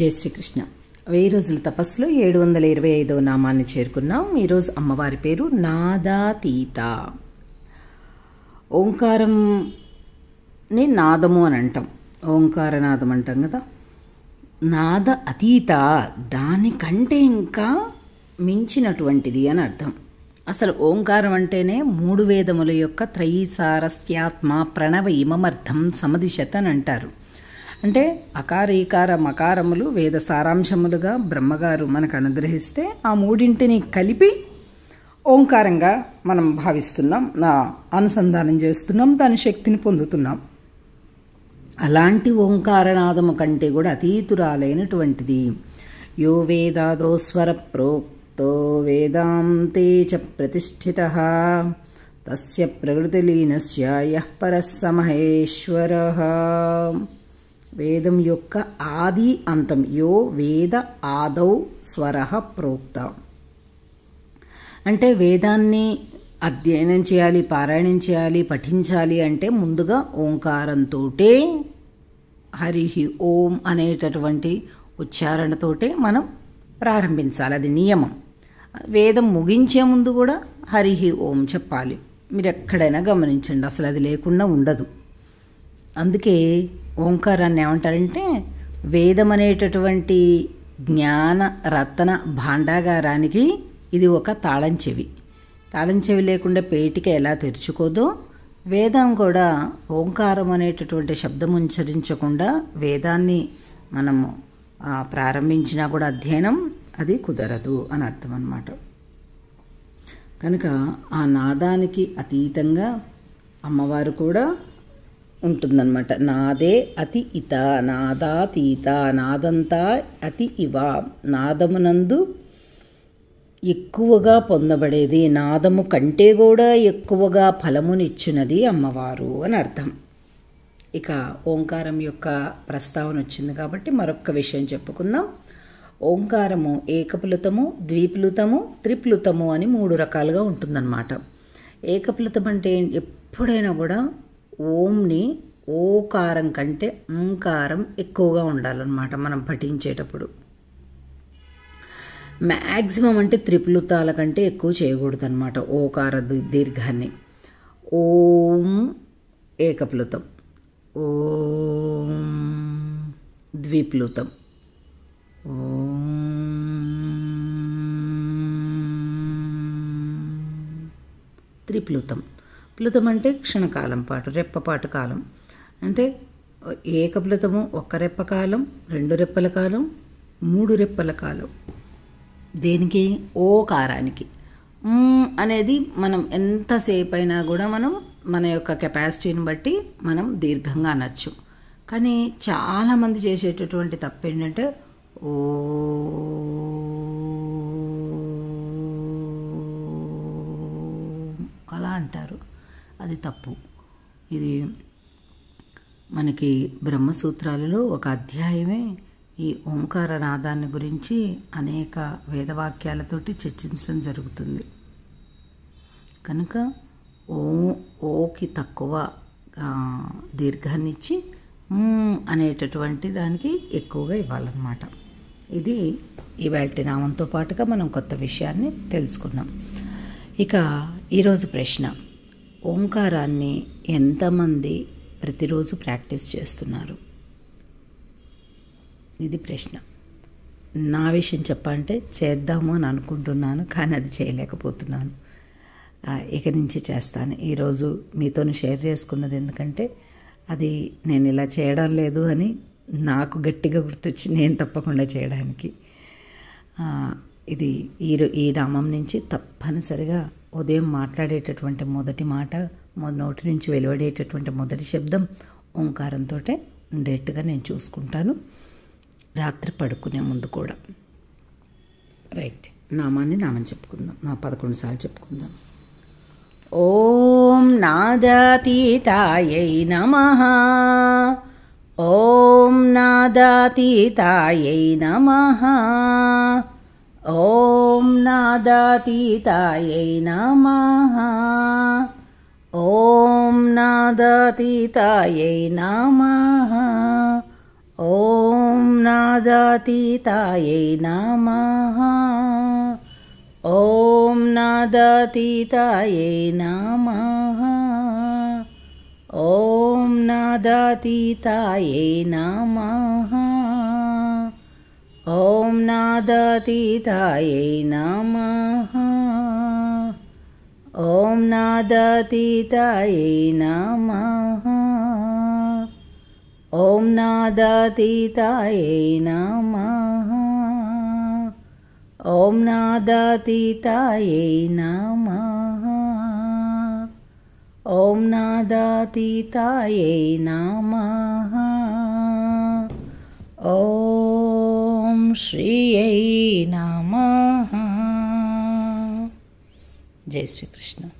జై శ్రీకృష్ణ వెయ్యి రోజుల తపస్సులో ఏడు వందల ఇరవై ఐదవ నామాన్ని చేరుకున్నాం ఈరోజు అమ్మవారి పేరు నాదాతీత ఓంకారంని నాదము అని అంటాం ఓంకారనాదం అంటాం కదా నాద అతీత దానికంటే ఇంకా మించినటువంటిది అని అర్థం అసలు ఓంకారం అంటేనే మూడు వేదముల యొక్క త్రయీసారస్యాత్మ ప్రణవ ఇమమర్థం సమధిశత అని అంటారు అంటే అకార ఈకార మకారములు వేద సారాంశములుగా బ్రహ్మగారు మనకు అనుగ్రహిస్తే ఆ మూడింటిని కలిపి ఓంకారంగా మనం భావిస్తున్నాం అనుసంధానం చేస్తున్నాం దాని శక్తిని పొందుతున్నాం అలాంటి ఓంకారనాదము కంటే కూడా అతీతురాలైనటువంటిది యో వేదాదో స్వర ప్రోక్తో వేదాంతే చ ప్రతిష్ఠిత తస్య ప్రకృతిలీనస్య యః పరస్సమహేశ్వర వేదం యొక్క ఆది అంతం యో వేద ఆదౌ స్వర ప్రోక్త అంటే వేదాన్ని అధ్యయనం చేయాలి పారాయణం చేయాలి పఠించాలి అంటే ముందుగా ఓంకారంతోటే హరి ఓం అనేటటువంటి ఉచ్చారణతోటే మనం ప్రారంభించాలి అది నియమం వేదం ముగించే ముందు కూడా హరి ఓం చెప్పాలి మీరు ఎక్కడైనా గమనించండి అసలు అది లేకుండా ఉండదు అందుకే ఓంకారాన్ని ఏమంటారంటే వేదం అనేటటువంటి జ్ఞాన రత్న భాండాగారానికి ఇది ఒక తాళం చెవి తాళం చెవి లేకుండా పేటిక ఎలా తెరుచుకోదో వేదం కూడా ఓంకారం అనేటటువంటి శబ్దం ఉచ్చరించకుండా వేదాన్ని మనము ప్రారంభించినా కూడా అధ్యయనం అది కుదరదు అని అర్థం అన్నమాట కనుక ఆ నాదానికి అతీతంగా అమ్మవారు కూడా ఉంటుందన్నమాట నాదే అతి ఇత నాదాతీత నాదంతా అతి ఇవ నాదమునందు ఎక్కువగా పొందబడేది నాదము కంటే కూడా ఎక్కువగా ఫలమునిచ్చినది అమ్మవారు అని అర్థం ఇక ఓంకారం యొక్క ప్రస్తావన వచ్చింది కాబట్టి మరొక విషయం చెప్పుకుందాం ఓంకారము ఏకప్లుతము ద్వీప్లుతము త్రిప్లుతము అని మూడు రకాలుగా ఉంటుందన్నమాట ఏకప్లుతం అంటే ఎప్పుడైనా కూడా ఓంని ఓకారం కంటే ఓంకారం ఎక్కువగా ఉండాలన్నమాట మనం పఠించేటప్పుడు మ్యాక్సిమం అంటే త్రిపులుతాల కంటే ఎక్కువ చేయకూడదు అనమాట ఓకార దీర్ఘాన్ని ఓం ఏకప్లుతం ఓం ద్విప్లుతం ఓం త్రిప్లుతం ప్లుతం అంటే క్షణకాలం పాటు రెప్పపాటు కాలం అంటే ఏకప్లుతము ఒక్క రెప్ప కాలం రెండు రెప్పల కాలం మూడు రెప్పల కాలం దేనికి ఓ కారానికి అనేది మనం ఎంతసేపు అయినా కూడా మనం మన యొక్క కెపాసిటీని బట్టి మనం దీర్ఘంగా అనొచ్చు కానీ చాలామంది చేసేటటువంటి తప్పు ఏంటంటే ఓ అది తప్పు ఇది మనకి బ్రహ్మసూత్రాలలో ఒక అధ్యాయమే ఈ ఓంకార నాదాన్ని గురించి అనేక వేదవాక్యాలతోటి చర్చించడం జరుగుతుంది కనుక ఓ ఓకి తక్కువ దీర్ఘాన్నిచ్చి అనేటటువంటి దానికి ఎక్కువగా ఇవ్వాలన్నమాట ఇది ఇవాళ నామంతో పాటుగా మనం కొత్త విషయాన్ని తెలుసుకున్నాం ఇక ఈరోజు ప్రశ్న ఓంకారాన్ని ఎంతమంది ప్రతిరోజు ప్రాక్టీస్ చేస్తున్నారు ఇది ప్రశ్న నా విషయం చెప్పంటే చేద్దాము అని అనుకుంటున్నాను కానీ అది చేయలేకపోతున్నాను ఇక నుంచి చేస్తాను ఈరోజు మీతో షేర్ చేసుకున్నది ఎందుకంటే అది నేను ఇలా చేయడం లేదు అని నాకు గట్టిగా గుర్తొచ్చి నేను తప్పకుండా చేయడానికి ఇది ఈ ఈ నామం నుంచి తప్పనిసరిగా ఉదయం మాట్లాడేటటువంటి మొదటి మాట నోటి నుంచి వెలువడేటటువంటి మొదటి శబ్దం ఓంకారంతో ఉండేట్టుగా నేను చూసుకుంటాను రాత్రి పడుకునే ముందు కూడా రైట్ నామాన్ని నామం చెప్పుకుందాం నా పదకొండు సార్లు చెప్పుకుందాం ఓం నాదాతీతాయై నమ ఓం నాదాతీతాయై నమ नादातीतायै नमः ॐ नादातीतायै नमः ॐ नादातीतायै नमः ॐ नादातीतायै नमः ॐ नादातीतायै नमः ॐ नादातीतायै नमः ॐ नादातीतायै नमः ॐ नादातीतायै नमः ॐ नादातीतायै नमः ॐ नादातीतायै नमः श्रियै नमः जय श्री कृष्ण